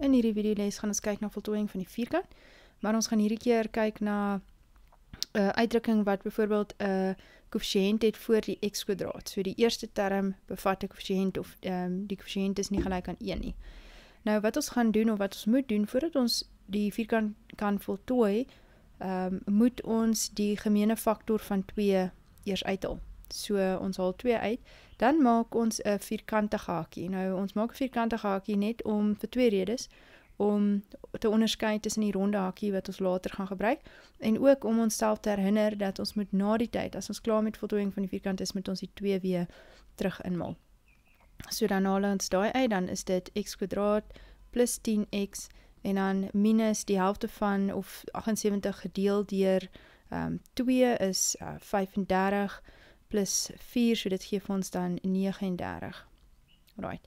In hierdie video les gaan ons kyk na voltooiing van die vierkant, maar ons gaan hierdie keer kyk na 'n uh, eh, uitdrukking wat byvoorbeeld 'n uh, eh, koëffisiënt het voor die x kwadraat. So die eerste term bevat 'n koëffisiënt of um, die koëffisiënt is nie gelyk aan 1 nie. Nou wat ons gaan doen of wat ons moet doen voordat ons die vierkant kan voltooi, um, moet ons die gemene faktor van 2 eers uithaal. So eh, ons haal 2 uit. Dan maak ons 'n vierkante hakie. Nou ons maak 'n vierkante hakie net om vir twee redes om te onderskei tussen die ronde hakie wat ons later gaan gebruik en ook om onsself te herinner dat ons moet na die tyd as ons klaar met voltooiing van die vierkant is met ons die 2 weer terug inmaal. So dan haal ons daai uit dan is dit x² + 10x en dan minus die helfte van of 78 gedeel deur ehm um, 2 is uh, eh, 35 plus 4 so dit gee vir ons dan 39. Right.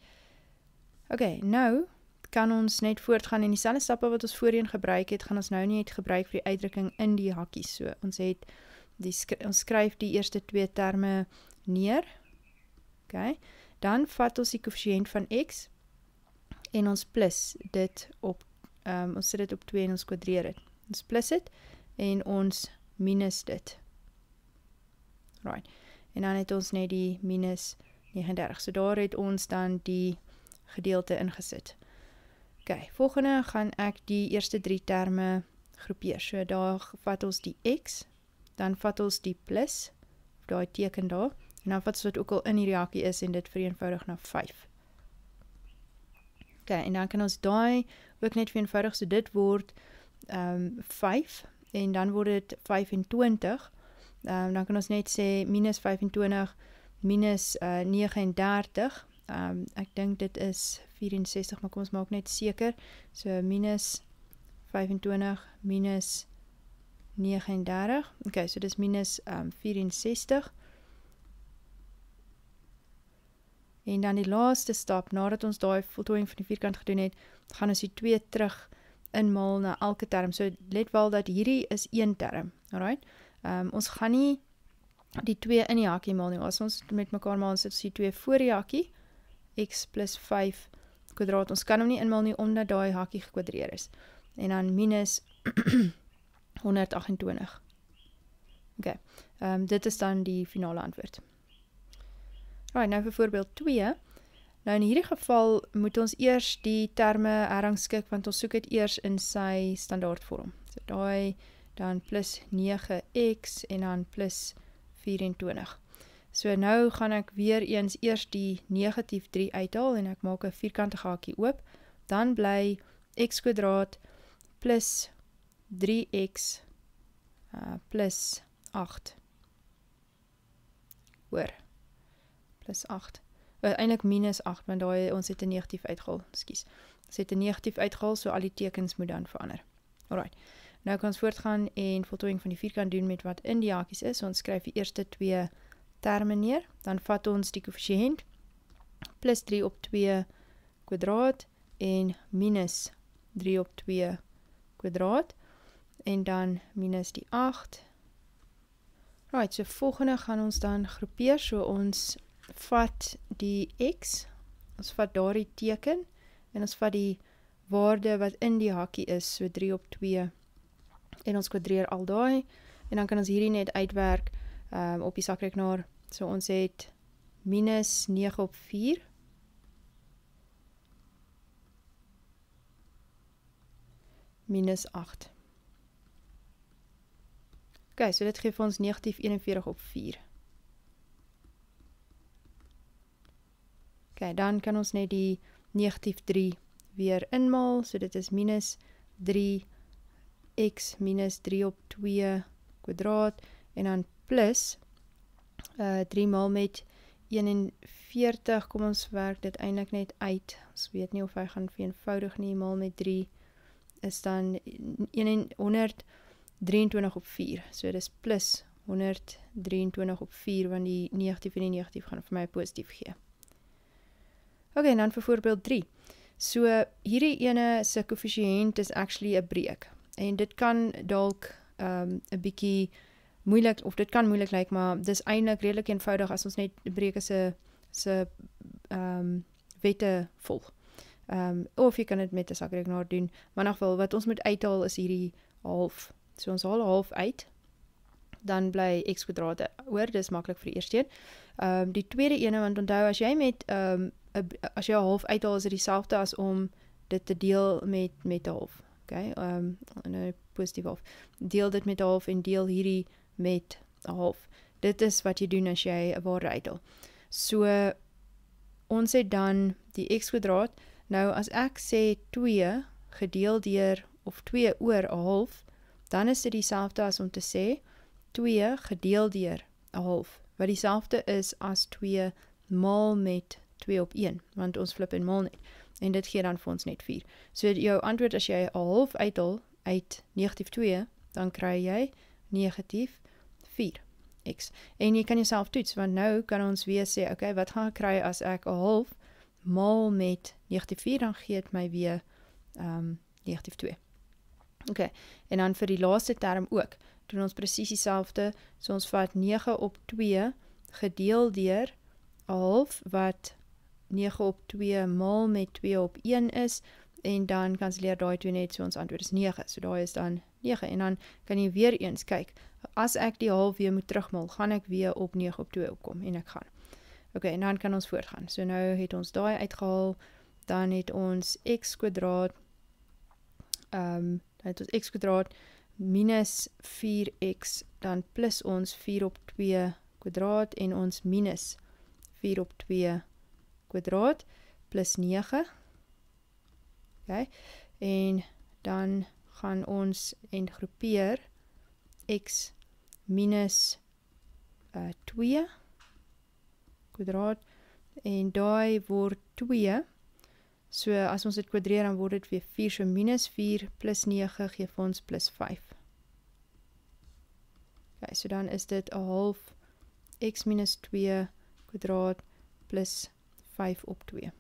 Okay, nou kan ons net voortgaan en dieselfde stappe wat ons voorheen gebruik het, gaan ons nou net gebruik vir die uitdrukking in die hakkies. So ons het die ons skryf die eerste twee terme neer. Okay. Dan vat ons die koëffisiënt van x en ons plus dit op ehm um, ons sit dit op 2 en ons kwadreer dit. Ons plus dit en ons minus dit. Right en dan het ons net die minus 39. So daar het ons dan die gedeelte ingesit. OK, volgende gaan ek die eerste 3 terme groepeer. So daar vat ons die x, dan vat ons die plus, daai teken daar, en dan vat ons wat ook al in hierdie hakkie is en dit vereenvoudig na 5. OK, en dan kan ons daai ook net vereenvoudig so dit word ehm um, 5 en dan word dit 25 Ehm um, dan kan ons net sê -25 -39 eh, ehm um, ek dink dit is 64, maar kom ons maak net seker. So -25 -39. OK, so dis -ehm um, 64. En dan die laaste stap nadat ons daai voltooiing van die vierkant gedoen het, gaan ons die twee terug inmaal na elke term. So let wel dat hierdie is een term. Alraai. Ehm um, ons gaan nie die twee in die hakkie maal nie. As ons met mekaar maal sit, sien twee voor die hakkie x + 5 kwadraat. Ons kan hom nie inmaal nie omdat daai hakkie gekwadreer is. En dan minus 128. OK. Ehm um, dit is dan die finale antwoord. Right, nou vir voorbeeld 2. Nou in hierdie geval moet ons eers die terme herrangskik want ons soek dit eers in sy standaardvorm. So daai dan plus 9x en dan plus 24. So nou gaan ek weer eens eers die negatief 3 uithaal en ek maak 'n vierkante gaakie oop. Dan bly x kwadraat plus 3x uh, eh, plus 8 hoor. Plus 8. Wel eh, eintlik minus 8 want daai ons het 'n negatief uitgehaal. Ekskuus. Ons het 'n negatief uitgehaal, so al die tekens moet dan verander. Alraai. Nou kan ons voortgaan en voltooiing van die vierkant doen met wat in die haakies is. So ons skryf die eerste twee terme neer, dan vat ons die koëffisiënt plus 3 op 2 kwadraat en minus 3 op 2 kwadraat en dan minus die 8. Right, so volgende gaan ons dan groepeer. So ons vat die x, ons vat daardie teken en ons vat die waarde wat in die hakkie is, so 3 op 2 kwadraat en ons kwadreer al daai en dan kan ons hierdie net uitwerk um, op die sakrekenaar. So ons het minus 9 op 4 minus 8. Oké, okay, so dit gee vir ons negatief 41 op 4. Oké, okay, dan kan ons net die negatief 3 weer inmaal, so dit is minus 3 x minus 3 op 2 kwadraat en dan plus uh, eh, 3 maal met 41, kom ons werk dit eindelijk net uit, ons weet nie of hy gaan veenvoudig nie, maal met 3 is dan 123 op 4, so dit is plus 123 op 4, want die negatief en die negatief gaan vir my positief gee. Ok, en dan vir voorbeeld 3. So, hierdie ene sy koefficient is actually a breek en dit kan dalk um ehm, 'n bietjie moeilik of dit kan moeilik lyk, maar dis eintlik redelik eenvoudig as ons net Hebreëse se se um wette volg. Um of jy kan dit met 'n sakrekenaar doen, maar nogal wat ons moet uithaal is hierdie half. So ons haal half uit dan bly x kwadrate. Hoor, dis maklik vir die eerste een. Ehm um, die tweede een, want onthou as jy met ehm um, as jy 'n half uithaal is dit dieselfde as om dit te deel met met 'n half okay um in nou 'n positiewe half deel dit met half en deel hierdie met half dit is wat jy doen as jy 'n waarde uitdeel so ons het dan die x kwadraat nou as ek sê 2 gedeel deur of 2 oor 'n half dan is dit dieselfde as om te sê 2 gedeel deur 'n half wat dieselfde is as 2 maal met 2 op 1 want ons flip en maal net en dit gee dan vir ons net 4. So jou antwoord as jy 'n half uithaal uit negatief 2, dan kry jy negatief 4x. En jy kan jouself toets want nou kan ons weer sê, oké, okay, wat gaan ek kry as ek 'n half maal met negatief 4 dan gee dit my weer ehm um, negatief 2. Oké. Okay, en dan vir die laaste term ook. Doen ons presies dieselfde. So ons vat 9 op 2 gedeel deur 'n half wat 9 op 2 maal met 2 op 1 is en dan kanselleer daai 2 net so ons antwoord is 9. So daai is dan 9 en dan kan jy weer eens kyk. As ek die half weer moet terugmaal, gaan ek weer op 9 op 2 opkom en ek gaan. OK, en dan kan ons voortgaan. So nou het ons daai uitgehaal, dan het ons x kwadraat ehm um, het ons x kwadraat minus 4x dan plus ons 4 op 2 kwadraat en ons minus 4 op 2 kwadraat plus 9. OK. En dan gaan ons en groepeer x minus uh, eh, 2 kwadraat en daai word 2. So as ons dit kwadreer dan word dit weer 4 so minus 4 plus 9 gee vir ons plus 5. OK, so dan is dit 'n half x minus 2 kwadraat plus 5 5 op 2.